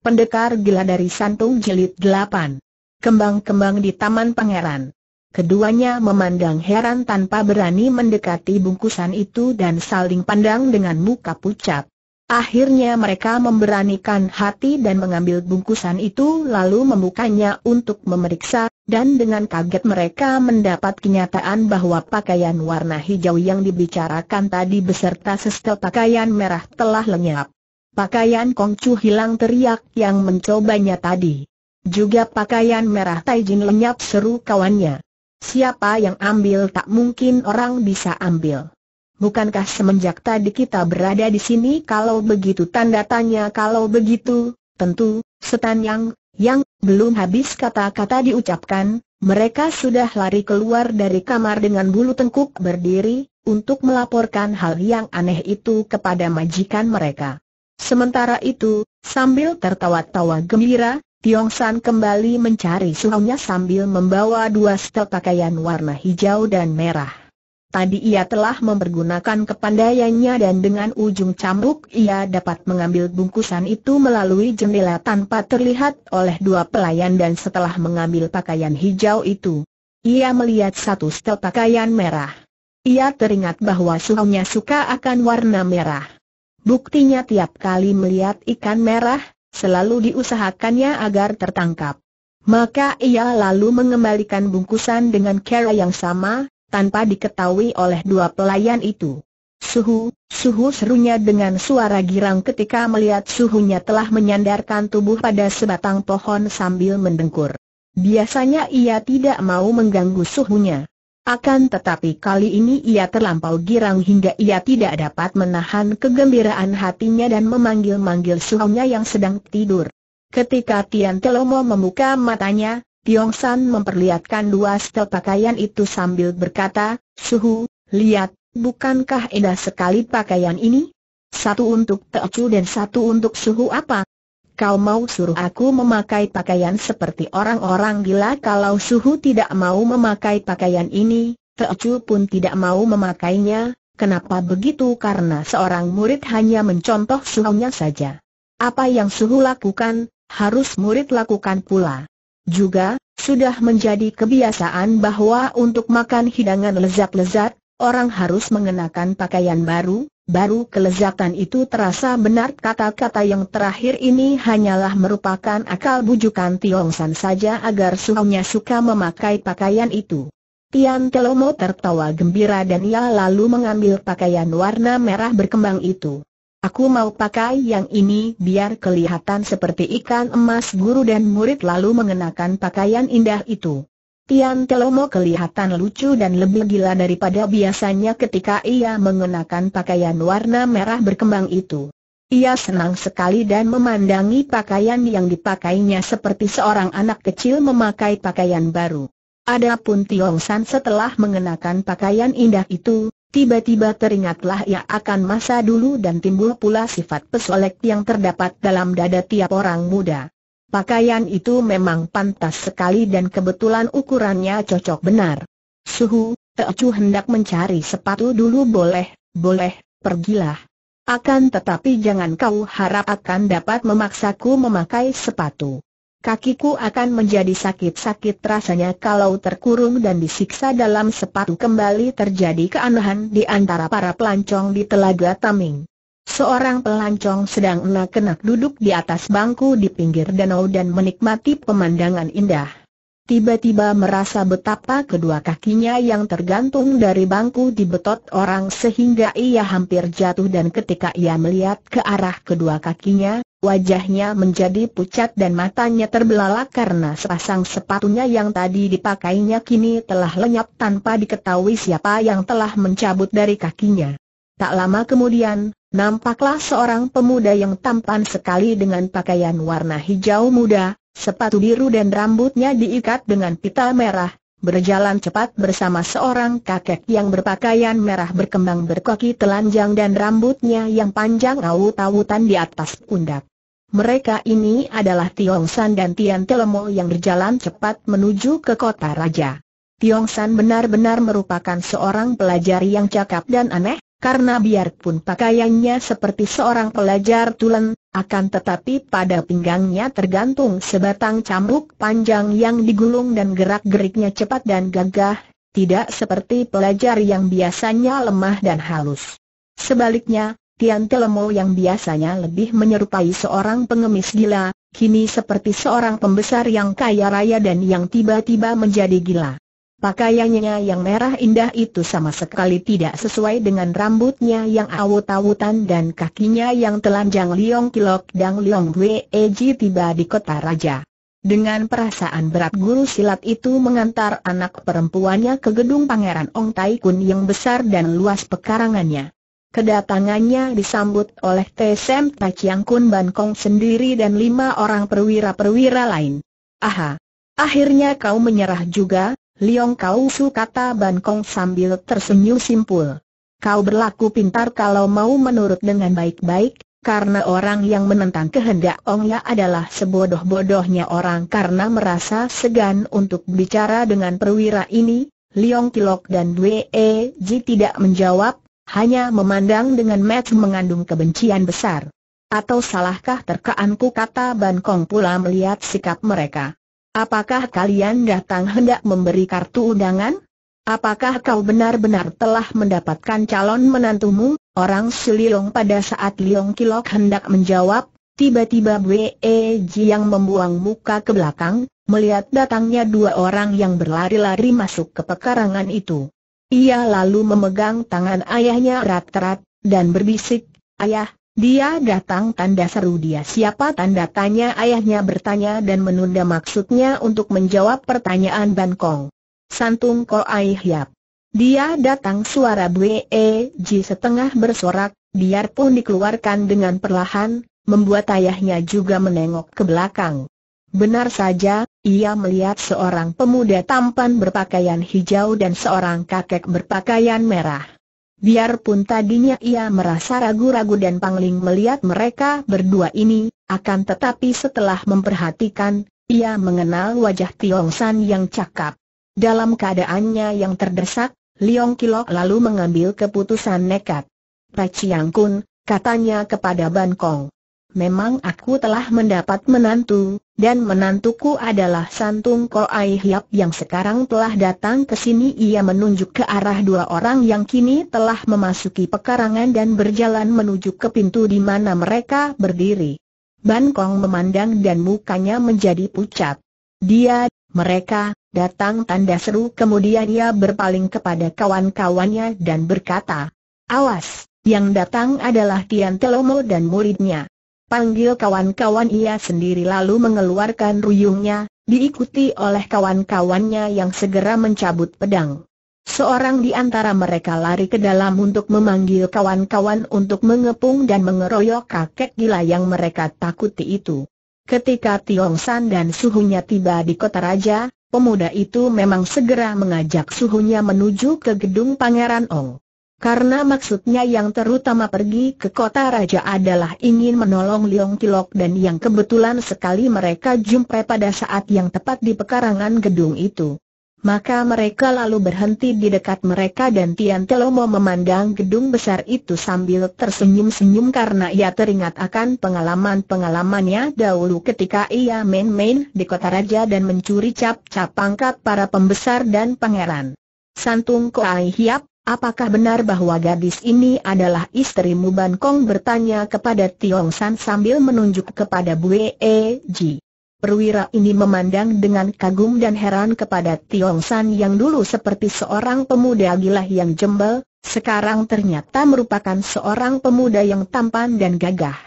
Pendekar gila dari Santung Jilid 8. Kembang-kembang di Taman Pangeran. Keduanya memandang heran tanpa berani mendekati bungkusan itu dan saling pandang dengan muka pucat. Akhirnya mereka memberanikan hati dan mengambil bungkusan itu lalu membukanya untuk memeriksa, dan dengan kaget mereka mendapat kenyataan bahwa pakaian warna hijau yang dibicarakan tadi beserta sestel pakaian merah telah lenyap. Pakaian Kongcu hilang teriak yang mencobanya tadi. Juga pakaian merah Taijin lenyap seru kawannya. Siapa yang ambil tak mungkin orang bisa ambil. Bukankah semenjak tadi kita berada di sini kalau begitu tanda tanya kalau begitu, tentu, setan yang, yang, belum habis kata-kata diucapkan, mereka sudah lari keluar dari kamar dengan bulu tengkuk berdiri, untuk melaporkan hal yang aneh itu kepada majikan mereka. Sementara itu, sambil tertawa-tawa gembira, Tiong San kembali mencari suhunya sambil membawa dua setel pakaian warna hijau dan merah. Tadi ia telah mempergunakan kepandaiannya dan dengan ujung cambuk ia dapat mengambil bungkusan itu melalui jendela tanpa terlihat oleh dua pelayan dan setelah mengambil pakaian hijau itu, ia melihat satu setel pakaian merah. Ia teringat bahwa suhunya suka akan warna merah. Buktinya tiap kali melihat ikan merah, selalu diusahakannya agar tertangkap. Maka ia lalu mengembalikan bungkusan dengan cara yang sama, tanpa diketahui oleh dua pelayan itu. Suhu, suhu serunya dengan suara girang ketika melihat suhunya telah menyandarkan tubuh pada sebatang pohon sambil mendengkur. Biasanya ia tidak mau mengganggu suhunya. Akan tetapi kali ini ia terlampau girang hingga ia tidak dapat menahan kegembiraan hatinya dan memanggil-manggil suhunya yang sedang tidur. Ketika Tian Telomo membuka matanya, Tiong San memperlihatkan dua setel pakaian itu sambil berkata, Suhu, lihat, bukankah indah sekali pakaian ini? Satu untuk Teocu dan satu untuk Suhu apa? kau mau suruh aku memakai pakaian seperti orang-orang gila kalau suhu tidak mau memakai pakaian ini, Teocu pun tidak mau memakainya, kenapa begitu karena seorang murid hanya mencontoh suhunya saja. Apa yang suhu lakukan, harus murid lakukan pula. Juga, sudah menjadi kebiasaan bahwa untuk makan hidangan lezat-lezat, orang harus mengenakan pakaian baru, Baru kelezatan itu terasa benar kata-kata yang terakhir ini hanyalah merupakan akal bujukan Tiong San saja agar suhunya suka memakai pakaian itu. Tian Telomo tertawa gembira dan ia lalu mengambil pakaian warna merah berkembang itu. Aku mau pakai yang ini biar kelihatan seperti ikan emas guru dan murid lalu mengenakan pakaian indah itu. Tian Telomo kelihatan lucu dan lebih gila daripada biasanya ketika ia mengenakan pakaian warna merah berkembang itu. Ia senang sekali dan memandangi pakaian yang dipakainya seperti seorang anak kecil memakai pakaian baru. Adapun Tiong San setelah mengenakan pakaian indah itu, tiba-tiba teringatlah ia akan masa dulu dan timbul pula sifat pesolek yang terdapat dalam dada tiap orang muda. Pakaian itu memang pantas sekali dan kebetulan ukurannya cocok benar. Suhu, Teocu hendak mencari sepatu dulu boleh, boleh, pergilah. Akan tetapi jangan kau harap akan dapat memaksaku memakai sepatu. Kakiku akan menjadi sakit-sakit rasanya kalau terkurung dan disiksa dalam sepatu kembali terjadi keanehan di antara para pelancong di Telaga Taming. Seorang pelancong sedang enak-enak duduk di atas bangku di pinggir danau dan menikmati pemandangan indah. Tiba-tiba merasa betapa kedua kakinya yang tergantung dari bangku dibetot orang sehingga ia hampir jatuh dan ketika ia melihat ke arah kedua kakinya, wajahnya menjadi pucat dan matanya terbelalak karena sepasang sepatunya yang tadi dipakainya kini telah lenyap tanpa diketahui siapa yang telah mencabut dari kakinya. Tak lama kemudian, Nampaklah seorang pemuda yang tampan sekali dengan pakaian warna hijau muda, sepatu biru dan rambutnya diikat dengan pita merah, berjalan cepat bersama seorang kakek yang berpakaian merah berkembang berkaki telanjang dan rambutnya yang panjang awut-awutan di atas pundak. Mereka ini adalah Tiong San dan Tian Telemo yang berjalan cepat menuju ke kota raja. Tiong San benar-benar merupakan seorang pelajar yang cakap dan aneh, karena biarpun pakaiannya seperti seorang pelajar tulen, akan tetapi pada pinggangnya tergantung sebatang cambuk panjang yang digulung dan gerak-geriknya cepat dan gagah, tidak seperti pelajar yang biasanya lemah dan halus. Sebaliknya, Tian Telemo yang biasanya lebih menyerupai seorang pengemis gila, kini seperti seorang pembesar yang kaya raya dan yang tiba-tiba menjadi gila. Pakaiannya yang merah indah itu sama sekali tidak sesuai dengan rambutnya yang awut-awutan dan kakinya yang telanjang Liong Kilok dan Liong gue. Eji tiba di kota raja. Dengan perasaan berat guru silat itu mengantar anak perempuannya ke gedung Pangeran Ong Tai Kun yang besar dan luas pekarangannya. Kedatangannya disambut oleh Tsem Taciang Kun Ban Kong sendiri dan lima orang perwira-perwira lain. Aha! Akhirnya kau menyerah juga, Liong Kau Su kata Ban Kong sambil tersenyum simpul. Kau berlaku pintar kalau mau menurut dengan baik-baik, karena orang yang menentang kehendak Ongya Ya adalah sebodoh-bodohnya orang karena merasa segan untuk bicara dengan perwira ini, Liong Kilok dan Wee e Ji tidak menjawab, hanya memandang dengan match mengandung kebencian besar. Atau salahkah terkaanku kata Ban Kong pula melihat sikap mereka. Apakah kalian datang hendak memberi kartu undangan? Apakah kau benar-benar telah mendapatkan calon menantumu? Orang Siliong pada saat Liong Kilok hendak menjawab, tiba-tiba Wei e Ji yang membuang muka ke belakang, melihat datangnya dua orang yang berlari-lari masuk ke pekarangan itu. Ia lalu memegang tangan ayahnya erat-erat, dan berbisik, Ayah, dia datang tanda seru dia siapa tanda tanya ayahnya bertanya dan menunda maksudnya untuk menjawab pertanyaan Ban Kong. Santung Ko Ai Hiap. Dia datang suara Bwe e Ji setengah bersorak, biarpun dikeluarkan dengan perlahan, membuat ayahnya juga menengok ke belakang. Benar saja, ia melihat seorang pemuda tampan berpakaian hijau dan seorang kakek berpakaian merah. Biarpun tadinya ia merasa ragu-ragu dan Pangling melihat mereka berdua ini, akan tetapi setelah memperhatikan, ia mengenal wajah Tiong San yang cakap. Dalam keadaannya yang terdesak, Liong Kilok lalu mengambil keputusan nekat. Chiang Kun, katanya kepada Ban Kong memang aku telah mendapat menantu, dan menantuku adalah Santung Ai Hiap yang sekarang telah datang ke sini. Ia menunjuk ke arah dua orang yang kini telah memasuki pekarangan dan berjalan menuju ke pintu di mana mereka berdiri. Ban Kong memandang dan mukanya menjadi pucat. Dia, mereka, datang tanda seru kemudian ia berpaling kepada kawan-kawannya dan berkata, Awas! Yang datang adalah Tian Telomo dan muridnya. Panggil kawan-kawan ia sendiri lalu mengeluarkan ruyungnya, diikuti oleh kawan-kawannya yang segera mencabut pedang. Seorang di antara mereka lari ke dalam untuk memanggil kawan-kawan untuk mengepung dan mengeroyok kakek gila yang mereka takuti itu. Ketika Tiong San dan suhunya tiba di kota raja, pemuda itu memang segera mengajak suhunya menuju ke gedung Pangeran Ong. Karena maksudnya yang terutama pergi ke kota raja adalah ingin menolong Liong Kilok dan yang kebetulan sekali mereka jumpai pada saat yang tepat di pekarangan gedung itu. Maka mereka lalu berhenti di dekat mereka dan Tian Telomo memandang gedung besar itu sambil tersenyum-senyum karena ia teringat akan pengalaman-pengalamannya dahulu ketika ia main-main di kota raja dan mencuri cap-cap pangkat para pembesar dan pangeran. Santung Koai Hiap Apakah benar bahwa gadis ini adalah istrimu Ban Kong bertanya kepada Tiong San sambil menunjuk kepada Bue e Ji. Perwira ini memandang dengan kagum dan heran kepada Tiong San yang dulu seperti seorang pemuda gila yang jembel, sekarang ternyata merupakan seorang pemuda yang tampan dan gagah.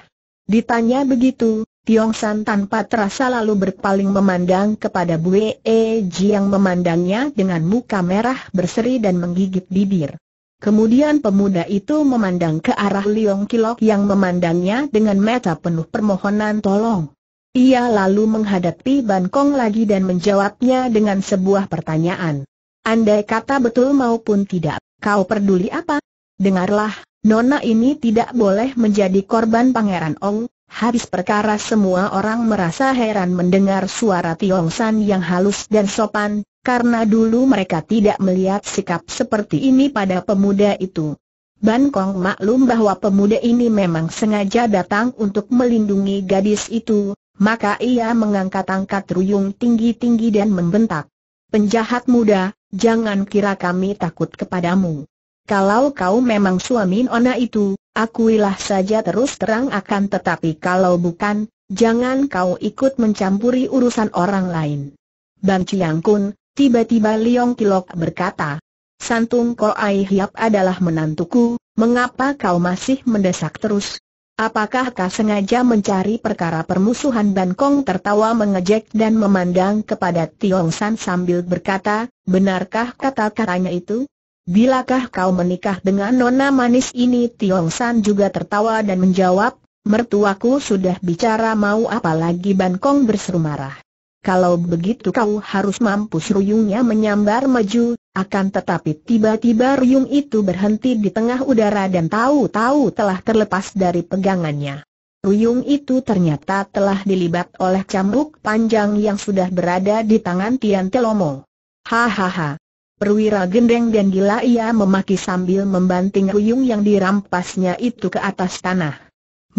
Ditanya begitu, Tiong San tanpa terasa lalu berpaling memandang kepada Bue e Ji yang memandangnya dengan muka merah berseri dan menggigit bibir. Kemudian pemuda itu memandang ke arah Liong Kilok yang memandangnya dengan mata penuh permohonan tolong. Ia lalu menghadapi Ban Kong lagi dan menjawabnya dengan sebuah pertanyaan. Andai kata betul maupun tidak, kau peduli apa? Dengarlah, Nona ini tidak boleh menjadi korban Pangeran Ong, Habis perkara semua orang merasa heran mendengar suara Tiong San yang halus dan sopan, karena dulu mereka tidak melihat sikap seperti ini pada pemuda itu. Ban Kong maklum bahwa pemuda ini memang sengaja datang untuk melindungi gadis itu, maka ia mengangkat-angkat ruyung tinggi-tinggi dan membentak. Penjahat muda, jangan kira kami takut kepadamu. Kalau kau memang suami Nona itu, akuilah saja terus terang akan tetapi kalau bukan, jangan kau ikut mencampuri urusan orang lain. Bang Chiang Kun, tiba-tiba Liong Kilok berkata, Santung Ko Ai Hiap adalah menantuku, mengapa kau masih mendesak terus? Apakah kau sengaja mencari perkara permusuhan Ban Kong tertawa mengejek dan memandang kepada Tiong San sambil berkata, benarkah kata-katanya itu? Bilakah kau menikah dengan nona manis ini? Tiong San juga tertawa dan menjawab, mertuaku sudah bicara mau apa lagi Kong berseru marah. Kalau begitu kau harus mampus ruyungnya menyambar maju, akan tetapi tiba-tiba ruyung itu berhenti di tengah udara dan tahu-tahu telah terlepas dari pegangannya. Ruyung itu ternyata telah dilibat oleh cambuk panjang yang sudah berada di tangan Tian Telomo. Hahaha, Perwira gendeng dan gila ia memaki sambil membanting ruyung yang dirampasnya itu ke atas tanah.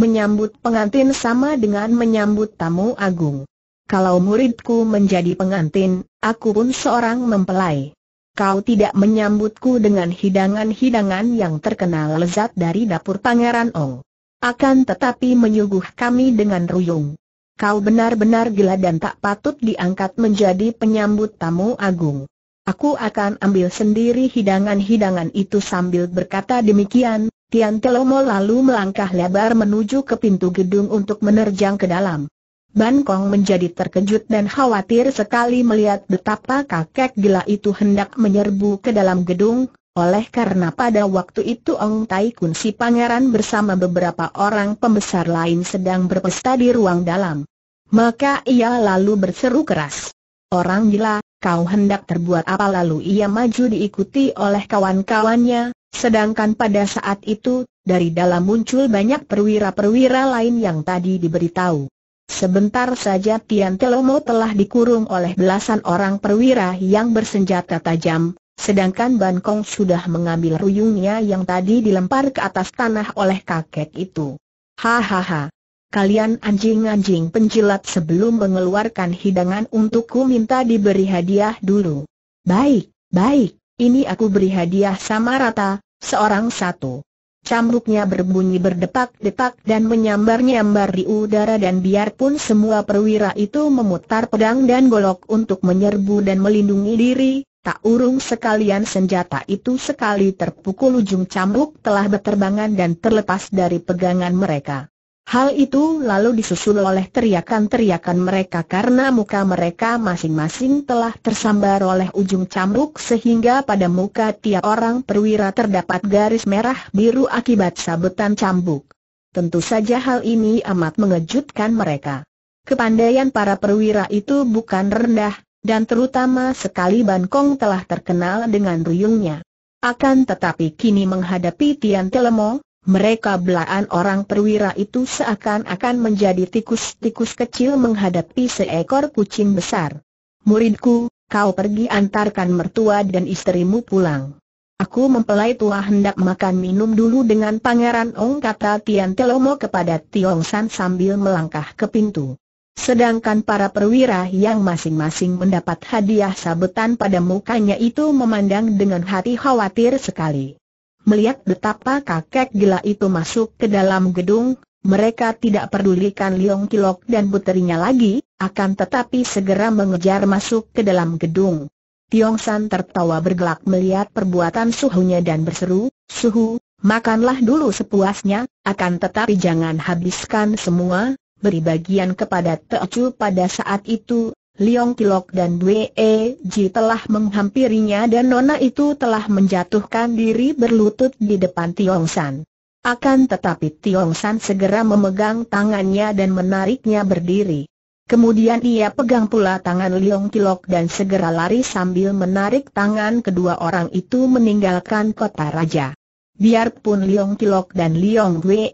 Menyambut pengantin sama dengan menyambut tamu agung. Kalau muridku menjadi pengantin, aku pun seorang mempelai. Kau tidak menyambutku dengan hidangan-hidangan yang terkenal lezat dari dapur Pangeran Ong. Akan tetapi menyuguh kami dengan ruyung. Kau benar-benar gila dan tak patut diangkat menjadi penyambut tamu agung. Aku akan ambil sendiri hidangan-hidangan itu sambil berkata demikian, Tian Telomo lalu melangkah lebar menuju ke pintu gedung untuk menerjang ke dalam. Ban Kong menjadi terkejut dan khawatir sekali melihat betapa kakek gila itu hendak menyerbu ke dalam gedung, oleh karena pada waktu itu Ong Tai Kun si pangeran bersama beberapa orang pembesar lain sedang berpesta di ruang dalam. Maka ia lalu berseru keras. Orang gila, kau hendak terbuat apa lalu ia maju diikuti oleh kawan-kawannya, sedangkan pada saat itu, dari dalam muncul banyak perwira-perwira lain yang tadi diberitahu. Sebentar saja Tian Telomo telah dikurung oleh belasan orang perwira yang bersenjata tajam, sedangkan Ban Kong sudah mengambil ruyungnya yang tadi dilempar ke atas tanah oleh kakek itu. Hahaha, kalian anjing-anjing penjilat sebelum mengeluarkan hidangan untukku minta diberi hadiah dulu. Baik, baik, ini aku beri hadiah sama rata, seorang satu. Cambuknya berbunyi berdetak-detak dan menyambar-nyambar di udara dan biarpun semua perwira itu memutar pedang dan golok untuk menyerbu dan melindungi diri, Tak urung sekalian senjata itu sekali terpukul ujung cambuk telah berterbangan dan terlepas dari pegangan mereka. Hal itu lalu disusul oleh teriakan-teriakan mereka karena muka mereka masing-masing telah tersambar oleh ujung cambuk sehingga pada muka tiap orang perwira terdapat garis merah biru akibat sabetan cambuk. Tentu saja hal ini amat mengejutkan mereka. Kepandaian para perwira itu bukan rendah, dan terutama sekali Kong telah terkenal dengan ruyungnya. Akan tetapi kini menghadapi Tian Telemong, mereka belaan orang perwira itu seakan-akan menjadi tikus-tikus kecil menghadapi seekor kucing besar. Muridku, kau pergi antarkan mertua dan istrimu pulang. Aku mempelai tua hendak makan minum dulu dengan Pangeran Ong kata Tian Telomo kepada Tiong San sambil melangkah ke pintu. Sedangkan para perwira yang masing-masing mendapat hadiah sabetan pada mukanya itu memandang dengan hati khawatir sekali. Melihat betapa kakek gila itu masuk ke dalam gedung, mereka tidak pedulikan Liong Kilok dan puterinya lagi, akan tetapi segera mengejar masuk ke dalam gedung. Tiong San tertawa bergelak melihat perbuatan suhunya dan berseru, Suhu, makanlah dulu sepuasnya, akan tetapi jangan habiskan semua, beri bagian kepada Teocu pada saat itu, Liong Kilok dan Wee e Ji telah menghampirinya dan nona itu telah menjatuhkan diri berlutut di depan Tiong San. Akan tetapi Tiong San segera memegang tangannya dan menariknya berdiri. Kemudian ia pegang pula tangan Liong Kilok dan segera lari sambil menarik tangan kedua orang itu meninggalkan kota raja. Biarpun Liong Tilok dan Liong Wei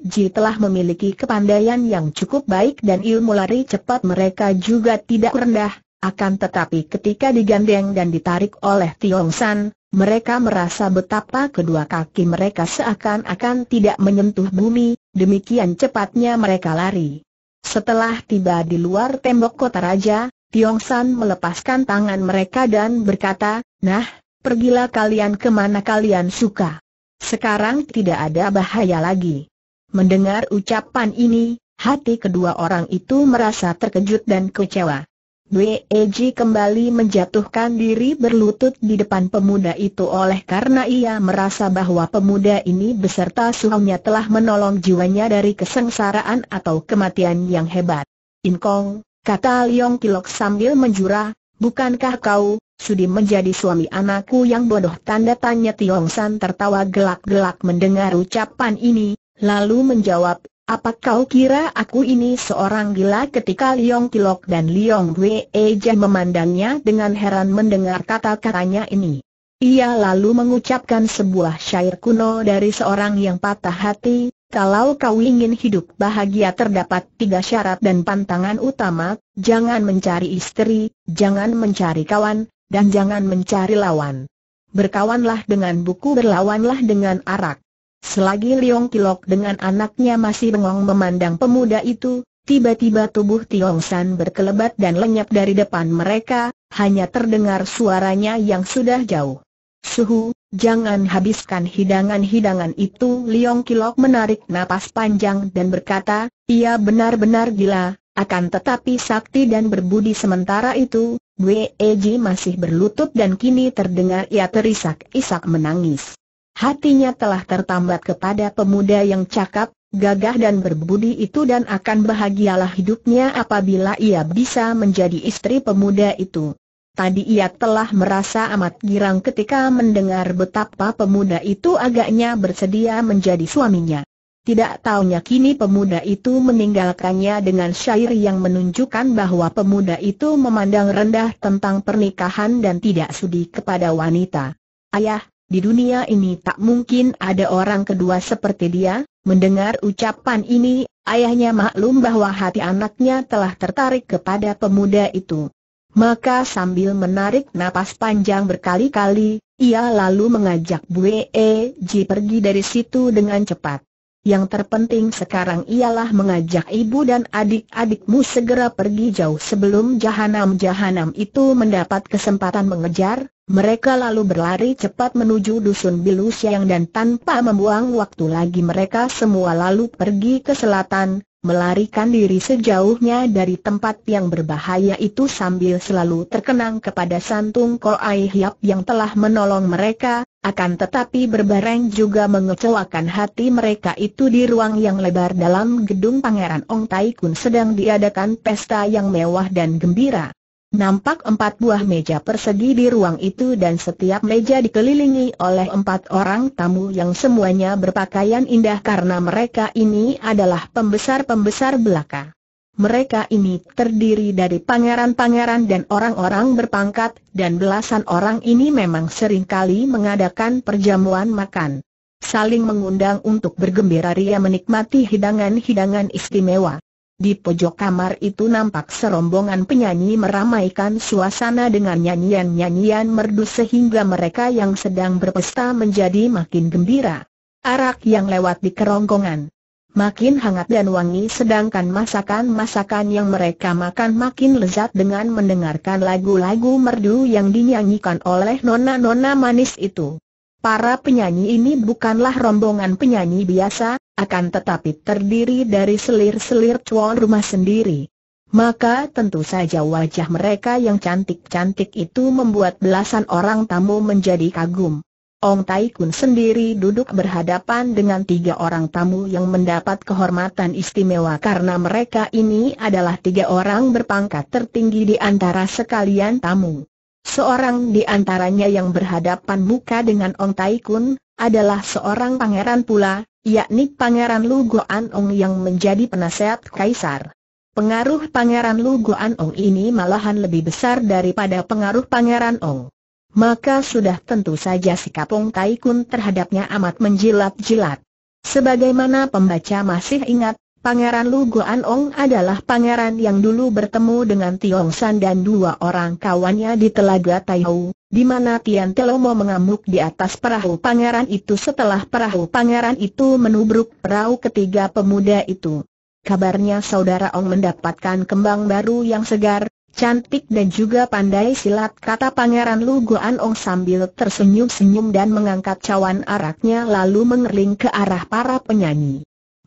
Ji telah memiliki kepandaian yang cukup baik dan ilmu lari cepat mereka juga tidak rendah, akan tetapi ketika digandeng dan ditarik oleh Tiong San, mereka merasa betapa kedua kaki mereka seakan-akan tidak menyentuh bumi, demikian cepatnya mereka lari. Setelah tiba di luar tembok kota raja, Tiong San melepaskan tangan mereka dan berkata, Nah, pergilah kalian kemana kalian suka. Sekarang tidak ada bahaya lagi. Mendengar ucapan ini, hati kedua orang itu merasa terkejut dan kecewa. Weji kembali menjatuhkan diri berlutut di depan pemuda itu oleh karena ia merasa bahwa pemuda ini beserta suhunya telah menolong jiwanya dari kesengsaraan atau kematian yang hebat. Inkong, kata Liang Kilok sambil menjurah, bukankah kau, sudi menjadi suami anakku yang bodoh tanda tanya Tiong San tertawa gelak-gelak mendengar ucapan ini, lalu menjawab, apa kau kira aku ini seorang gila ketika Liong Kilok dan Liong Wei eja memandangnya dengan heran mendengar kata-katanya ini. Ia lalu mengucapkan sebuah syair kuno dari seorang yang patah hati, kalau kau ingin hidup bahagia terdapat tiga syarat dan pantangan utama, jangan mencari istri, jangan mencari kawan, dan jangan mencari lawan. Berkawanlah dengan buku berlawanlah dengan arak. Selagi Liong Kilok dengan anaknya masih bengong memandang pemuda itu, tiba-tiba tubuh Tiong San berkelebat dan lenyap dari depan mereka, hanya terdengar suaranya yang sudah jauh. Suhu, jangan habiskan hidangan-hidangan itu Liong Kilok menarik napas panjang dan berkata, ia benar-benar gila, akan tetapi sakti dan berbudi sementara itu, Eji masih berlutut dan kini terdengar ia terisak-isak menangis. Hatinya telah tertambat kepada pemuda yang cakap, gagah dan berbudi itu dan akan bahagialah hidupnya apabila ia bisa menjadi istri pemuda itu. Tadi ia telah merasa amat girang ketika mendengar betapa pemuda itu agaknya bersedia menjadi suaminya. Tidak taunya kini pemuda itu meninggalkannya dengan syair yang menunjukkan bahwa pemuda itu memandang rendah tentang pernikahan dan tidak sudi kepada wanita. Ayah, di dunia ini tak mungkin ada orang kedua seperti dia, mendengar ucapan ini, ayahnya maklum bahwa hati anaknya telah tertarik kepada pemuda itu. Maka sambil menarik napas panjang berkali-kali, ia lalu mengajak bu E Ji pergi dari situ dengan cepat. Yang terpenting sekarang ialah mengajak ibu dan adik-adikmu segera pergi jauh sebelum jahanam-jahanam itu mendapat kesempatan mengejar, mereka lalu berlari cepat menuju dusun Bilusyang dan tanpa membuang waktu lagi mereka semua lalu pergi ke selatan, melarikan diri sejauhnya dari tempat yang berbahaya itu sambil selalu terkenang kepada Santung Ai Hiap yang telah menolong mereka, akan tetapi berbareng juga mengecewakan hati mereka itu di ruang yang lebar dalam gedung Pangeran Ong Tai Kun sedang diadakan pesta yang mewah dan gembira. Nampak empat buah meja persegi di ruang itu dan setiap meja dikelilingi oleh empat orang tamu yang semuanya berpakaian indah karena mereka ini adalah pembesar-pembesar belaka. Mereka ini terdiri dari pangeran-pangeran dan orang-orang berpangkat dan belasan orang ini memang seringkali mengadakan perjamuan makan. Saling mengundang untuk bergembira ria menikmati hidangan-hidangan istimewa. Di pojok kamar itu nampak serombongan penyanyi meramaikan suasana dengan nyanyian-nyanyian merdu sehingga mereka yang sedang berpesta menjadi makin gembira. Arak yang lewat di kerongkongan makin hangat dan wangi sedangkan masakan-masakan yang mereka makan makin lezat dengan mendengarkan lagu-lagu merdu yang dinyanyikan oleh nona-nona manis itu. Para penyanyi ini bukanlah rombongan penyanyi biasa, akan tetapi terdiri dari selir-selir cuan rumah sendiri. Maka tentu saja wajah mereka yang cantik-cantik itu membuat belasan orang tamu menjadi kagum. Ong Taikun sendiri duduk berhadapan dengan tiga orang tamu yang mendapat kehormatan istimewa karena mereka ini adalah tiga orang berpangkat tertinggi di antara sekalian tamu. Seorang di antaranya yang berhadapan muka dengan Ong Tai Kun, adalah seorang pangeran pula, yakni Pangeran Lu Goan Ong yang menjadi penasehat kaisar. Pengaruh Pangeran Lu Goan Ong ini malahan lebih besar daripada pengaruh Pangeran Ong. Maka sudah tentu saja sikap Ong Tai Kun terhadapnya amat menjilat-jilat. Sebagaimana pembaca masih ingat, Pangeran Lu Guan Ong adalah pangeran yang dulu bertemu dengan Tiong San dan dua orang kawannya di Telaga Taihou, di mana Tian Telomo mengamuk di atas perahu pangeran itu setelah perahu pangeran itu menubruk perahu ketiga pemuda itu. Kabarnya saudara Ong mendapatkan kembang baru yang segar, cantik dan juga pandai silat kata pangeran Lu Guan Ong sambil tersenyum-senyum dan mengangkat cawan araknya lalu mengerling ke arah para penyanyi.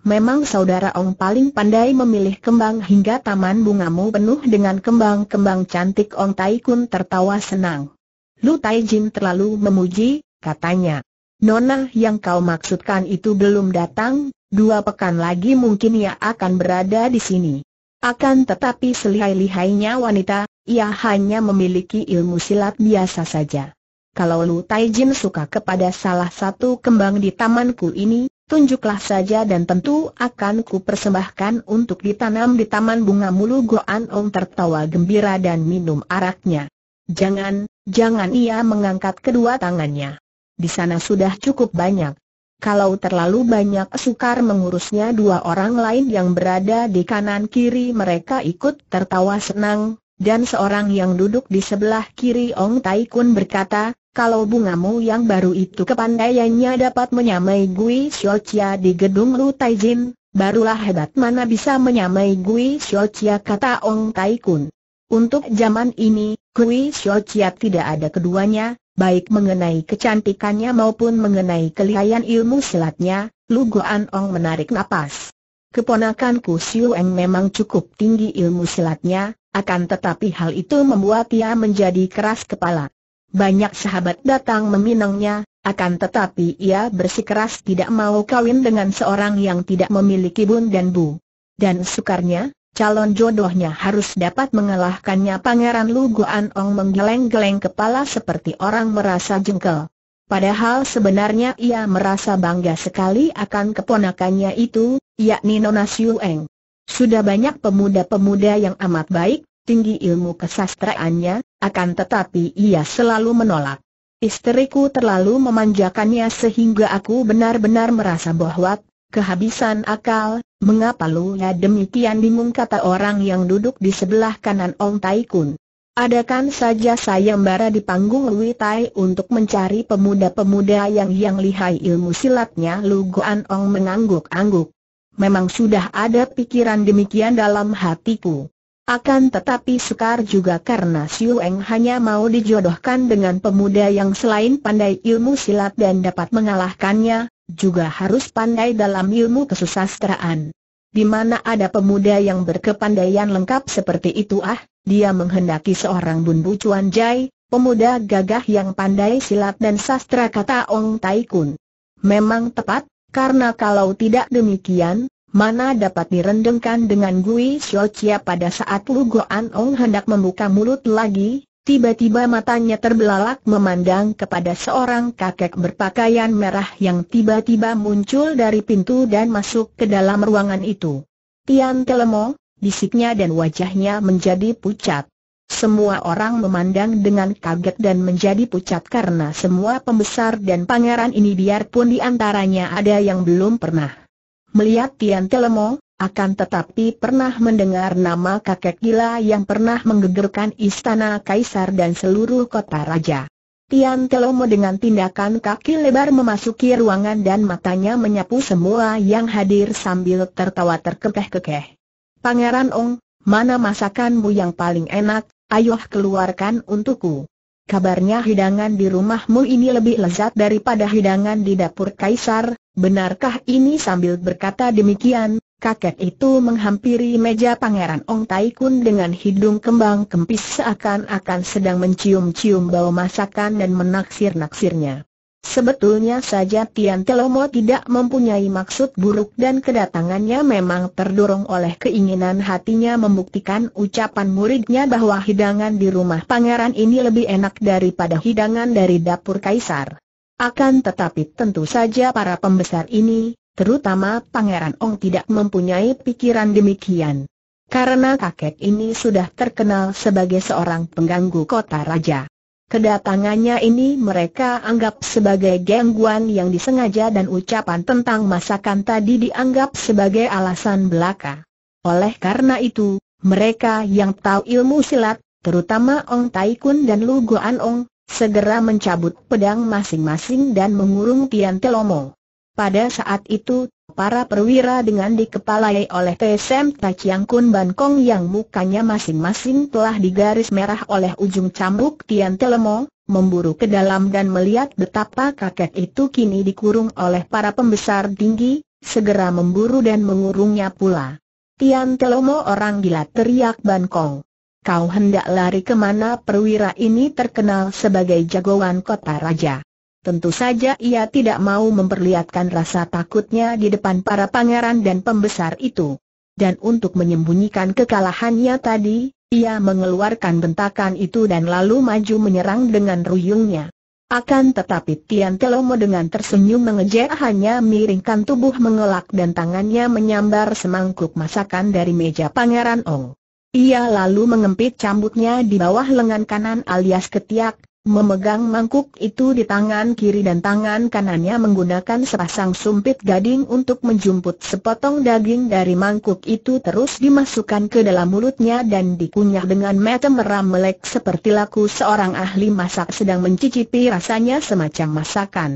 Memang saudara Ong paling pandai memilih kembang hingga taman bungamu penuh dengan kembang-kembang cantik Ong Taikun tertawa senang. Lu Tai terlalu memuji, katanya. Nona yang kau maksudkan itu belum datang, dua pekan lagi mungkin ia akan berada di sini. Akan tetapi selihai-lihainya wanita, ia hanya memiliki ilmu silat biasa saja. Kalau Lu Taijin suka kepada salah satu kembang di tamanku ini, tunjuklah saja dan tentu akan kupersembahkan untuk ditanam di taman bunga mulu Goan Ong tertawa gembira dan minum araknya. Jangan, jangan ia mengangkat kedua tangannya. Di sana sudah cukup banyak. Kalau terlalu banyak sukar mengurusnya dua orang lain yang berada di kanan kiri mereka ikut tertawa senang, dan seorang yang duduk di sebelah kiri Ong Tai Kun berkata, kalau bungamu yang baru itu kepandaiannya dapat menyamai Gui Xiochia di gedung Lu Tai Jin, barulah hebat mana bisa menyamai Gui Xiochia kata Ong Tai Kun. Untuk zaman ini, Gui Xiochia tidak ada keduanya, baik mengenai kecantikannya maupun mengenai kelihayan ilmu silatnya, Lu Guan Ong menarik napas. Keponakanku Siu Eng memang cukup tinggi ilmu silatnya, akan tetapi hal itu membuat ia menjadi keras kepala. Banyak sahabat datang meminangnya, akan tetapi ia bersikeras tidak mau kawin dengan seorang yang tidak memiliki bun dan bu. Dan sukarnya, calon jodohnya harus dapat mengalahkannya Pangeran Lu Guan Ong menggeleng-geleng kepala seperti orang merasa jengkel. Padahal sebenarnya ia merasa bangga sekali akan keponakannya itu, yakni Nona Siu Eng. Sudah banyak pemuda-pemuda yang amat baik, tinggi ilmu kesastraannya, akan tetapi ia selalu menolak. Istriku terlalu memanjakannya sehingga aku benar-benar merasa bahwa kehabisan akal, mengapa lu ya demikian bingung kata orang yang duduk di sebelah kanan Ong Tai Kun. Adakan saja saya sayembara di panggung Lui Tai untuk mencari pemuda-pemuda yang yang lihai ilmu silatnya Lu Guan Ong mengangguk-angguk. Memang sudah ada pikiran demikian dalam hatiku. Akan tetapi sukar juga karena Siu Eng hanya mau dijodohkan dengan pemuda yang selain pandai ilmu silat dan dapat mengalahkannya, juga harus pandai dalam ilmu kesusastraan. Di mana ada pemuda yang berkepandaian lengkap seperti itu ah, dia menghendaki seorang Bun Bu Chuan Jai, pemuda gagah yang pandai silat dan sastra kata Ong Tai Kun. Memang tepat, karena kalau tidak demikian, mana dapat direndengkan dengan Gui Xiao Chia pada saat Lu Goan Ong hendak membuka mulut lagi, tiba-tiba matanya terbelalak memandang kepada seorang kakek berpakaian merah yang tiba-tiba muncul dari pintu dan masuk ke dalam ruangan itu. Tian Telemo, bisiknya dan wajahnya menjadi pucat. Semua orang memandang dengan kaget dan menjadi pucat karena semua pembesar dan pangeran ini biarpun di antaranya ada yang belum pernah melihat Tian Telemo, akan tetapi pernah mendengar nama kakek gila yang pernah menggegerkan istana kaisar dan seluruh kota raja. Tian Telomo dengan tindakan kaki lebar memasuki ruangan dan matanya menyapu semua yang hadir sambil tertawa terkekeh-kekeh. Pangeran Ong, mana masakanmu yang paling enak, Ayuh keluarkan untukku. Kabarnya hidangan di rumahmu ini lebih lezat daripada hidangan di dapur kaisar, benarkah ini sambil berkata demikian, kakek itu menghampiri meja pangeran Ong Taikun dengan hidung kembang kempis seakan-akan sedang mencium-cium bau masakan dan menaksir-naksirnya. Sebetulnya saja Tian Telomo tidak mempunyai maksud buruk dan kedatangannya memang terdorong oleh keinginan hatinya membuktikan ucapan muridnya bahwa hidangan di rumah pangeran ini lebih enak daripada hidangan dari dapur kaisar. Akan tetapi tentu saja para pembesar ini, terutama pangeran Ong tidak mempunyai pikiran demikian. Karena kakek ini sudah terkenal sebagai seorang pengganggu kota raja. Kedatangannya ini mereka anggap sebagai gangguan yang disengaja dan ucapan tentang masakan tadi dianggap sebagai alasan belaka. Oleh karena itu, mereka yang tahu ilmu silat, terutama Ong Tai Kun dan Lu Goan Ong, segera mencabut pedang masing-masing dan mengurung Tian Telomo. Pada saat itu, para perwira dengan dikepalai oleh TSM Tachiang Kun Ban Kong yang mukanya masing-masing telah digaris merah oleh ujung cambuk Tian Telemo, memburu ke dalam dan melihat betapa kakek itu kini dikurung oleh para pembesar tinggi, segera memburu dan mengurungnya pula. Tian Telomo orang gila teriak Ban Kong. Kau hendak lari kemana perwira ini terkenal sebagai jagoan kota raja. Tentu saja ia tidak mau memperlihatkan rasa takutnya di depan para pangeran dan pembesar itu. Dan untuk menyembunyikan kekalahannya tadi, ia mengeluarkan bentakan itu dan lalu maju menyerang dengan ruyungnya. Akan tetapi Tian Telomo dengan tersenyum mengejek hanya miringkan tubuh mengelak dan tangannya menyambar semangkuk masakan dari meja pangeran Ong. Ia lalu mengempit cambuknya di bawah lengan kanan alias ketiak, Memegang mangkuk itu di tangan kiri dan tangan kanannya menggunakan sepasang sumpit gading untuk menjumput sepotong daging dari mangkuk itu terus dimasukkan ke dalam mulutnya dan dikunyah dengan mata merah melek seperti laku seorang ahli masak sedang mencicipi rasanya semacam masakan.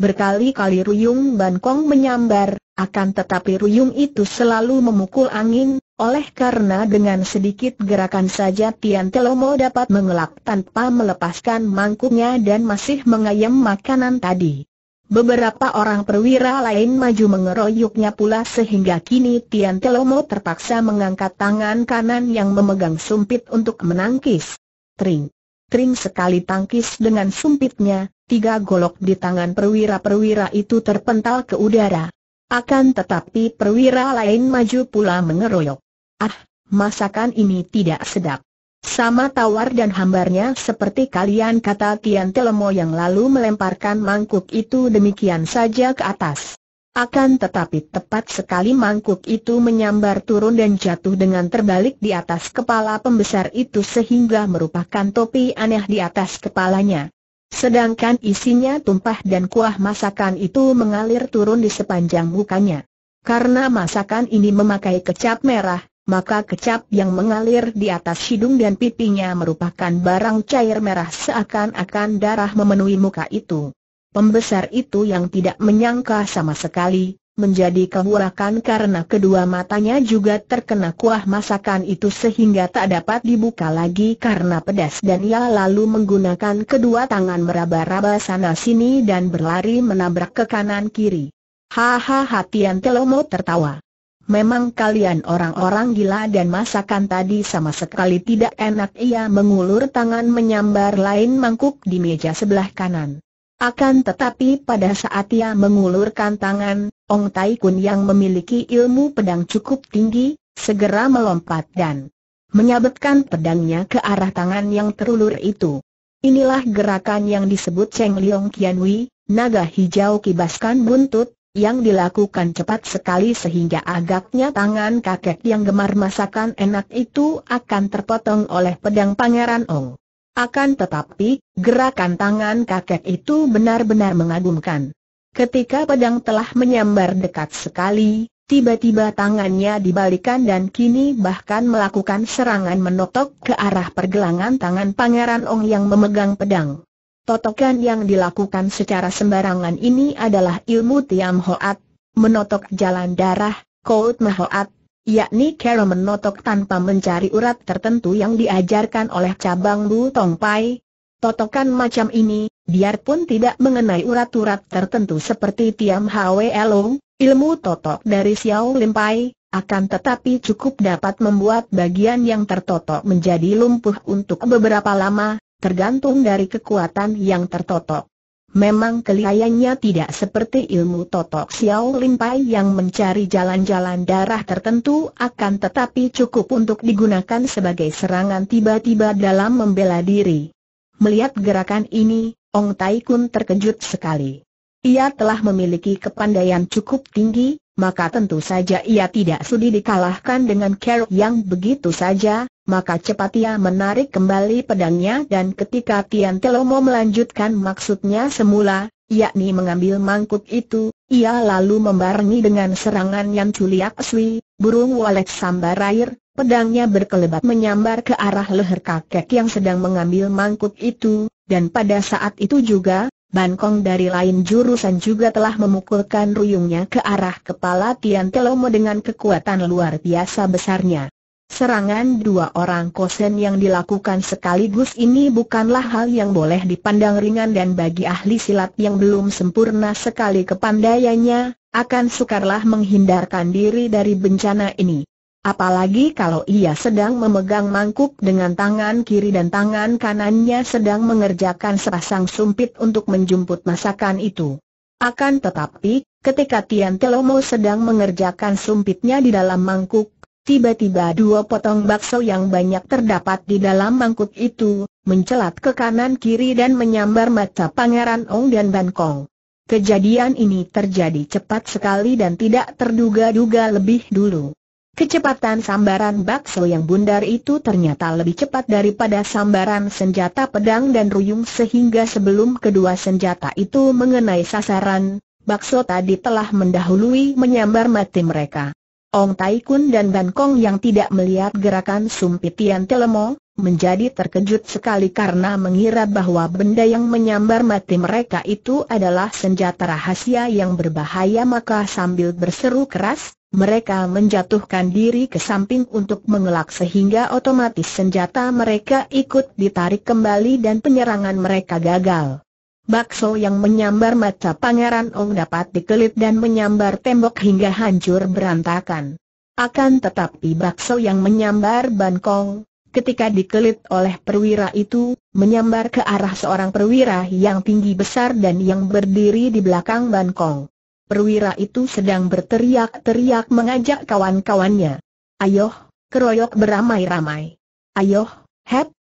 Berkali-kali Ruyung Bangkong menyambar, akan tetapi Ruyung itu selalu memukul angin, oleh karena dengan sedikit gerakan saja Tian Telomo dapat mengelak tanpa melepaskan mangkuknya dan masih mengayam makanan tadi. Beberapa orang perwira lain maju mengeroyoknya pula sehingga kini Tian Telomo terpaksa mengangkat tangan kanan yang memegang sumpit untuk menangkis. Tring. Tring sekali tangkis dengan sumpitnya, tiga golok di tangan perwira-perwira itu terpental ke udara. Akan tetapi perwira lain maju pula mengeroyok. Ah, masakan ini tidak sedap. Sama tawar dan hambarnya seperti kalian kata Tian Telemo yang lalu melemparkan mangkuk itu demikian saja ke atas. Akan tetapi tepat sekali mangkuk itu menyambar turun dan jatuh dengan terbalik di atas kepala pembesar itu sehingga merupakan topi aneh di atas kepalanya. Sedangkan isinya tumpah dan kuah masakan itu mengalir turun di sepanjang mukanya. Karena masakan ini memakai kecap merah, maka kecap yang mengalir di atas hidung dan pipinya merupakan barang cair merah seakan-akan darah memenuhi muka itu. Pembesar itu yang tidak menyangka sama sekali, menjadi keburakan karena kedua matanya juga terkena kuah masakan itu sehingga tak dapat dibuka lagi karena pedas dan ia lalu menggunakan kedua tangan meraba-raba sana-sini dan berlari menabrak ke kanan-kiri. Hahaha Tian Telomo tertawa. Memang kalian orang-orang gila dan masakan tadi sama sekali tidak enak ia mengulur tangan menyambar lain mangkuk di meja sebelah kanan. Akan tetapi pada saat ia mengulurkan tangan, Ong Tai Kun yang memiliki ilmu pedang cukup tinggi, segera melompat dan menyabetkan pedangnya ke arah tangan yang terulur itu. Inilah gerakan yang disebut Cheng Liong Wei, naga hijau kibaskan buntut, yang dilakukan cepat sekali sehingga agaknya tangan kakek yang gemar masakan enak itu akan terpotong oleh pedang Pangeran Ong. Akan tetapi, gerakan tangan kakek itu benar-benar mengagumkan. Ketika pedang telah menyambar dekat sekali, tiba-tiba tangannya dibalikan dan kini bahkan melakukan serangan menotok ke arah pergelangan tangan Pangeran Ong yang memegang pedang. Totokan yang dilakukan secara sembarangan ini adalah ilmu Tiam Hoat, menotok jalan darah, Kout Mahoat, yakni cara menotok tanpa mencari urat tertentu yang diajarkan oleh cabang Bu Tong Pai. Totokan macam ini, Biarpun tidak mengenai urat-urat tertentu seperti Tiam Hwe Long, ilmu totok dari Xiao Limpai, akan tetapi cukup dapat membuat bagian yang tertotok menjadi lumpuh untuk beberapa lama, tergantung dari kekuatan yang tertotok. Memang kelihayannya tidak seperti ilmu totok Xiao Limpai yang mencari jalan-jalan darah tertentu akan tetapi cukup untuk digunakan sebagai serangan tiba-tiba dalam membela diri. Melihat gerakan ini, Ong Tai Kun terkejut sekali. Ia telah memiliki kepandaian cukup tinggi, maka tentu saja ia tidak sudi dikalahkan dengan Kerok yang begitu saja, maka cepat ia menarik kembali pedangnya dan ketika Tian Telomo melanjutkan maksudnya semula, yakni mengambil mangkuk itu, ia lalu membarengi dengan serangan yang culiak sui, burung walet sambar air, Pedangnya berkelebat menyambar ke arah leher kakek yang sedang mengambil mangkuk itu, dan pada saat itu juga, Bangkong dari lain jurusan juga telah memukulkan ruyungnya ke arah kepala Tian Telomo dengan kekuatan luar biasa besarnya. Serangan dua orang kosen yang dilakukan sekaligus ini bukanlah hal yang boleh dipandang ringan dan bagi ahli silat yang belum sempurna sekali kepandaiannya, akan sukarlah menghindarkan diri dari bencana ini. Apalagi kalau ia sedang memegang mangkuk dengan tangan kiri dan tangan kanannya sedang mengerjakan sepasang sumpit untuk menjumput masakan itu. Akan tetapi, ketika Tian Telomo sedang mengerjakan sumpitnya di dalam mangkuk, tiba-tiba dua potong bakso yang banyak terdapat di dalam mangkuk itu, mencelat ke kanan kiri dan menyambar mata Pangeran Ong dan Ban Kong. Kejadian ini terjadi cepat sekali dan tidak terduga-duga lebih dulu. Kecepatan sambaran bakso yang bundar itu ternyata lebih cepat daripada sambaran senjata pedang dan ruyung sehingga sebelum kedua senjata itu mengenai sasaran, bakso tadi telah mendahului menyambar mati mereka. Ong Tai Kun dan Ban Kong yang tidak melihat gerakan sumpitian Telemo, menjadi terkejut sekali karena mengira bahwa benda yang menyambar mati mereka itu adalah senjata rahasia yang berbahaya maka sambil berseru keras, mereka menjatuhkan diri ke samping untuk mengelak sehingga otomatis senjata mereka ikut ditarik kembali dan penyerangan mereka gagal. Bakso yang menyambar mata Pangeran Ong dapat dikelit dan menyambar tembok hingga hancur berantakan. Akan tetapi bakso yang menyambar kong ketika dikelit oleh perwira itu, menyambar ke arah seorang perwira yang tinggi besar dan yang berdiri di belakang Bankong. Perwira itu sedang berteriak-teriak mengajak kawan-kawannya. Ayoh, keroyok beramai-ramai. Ayoh, hep,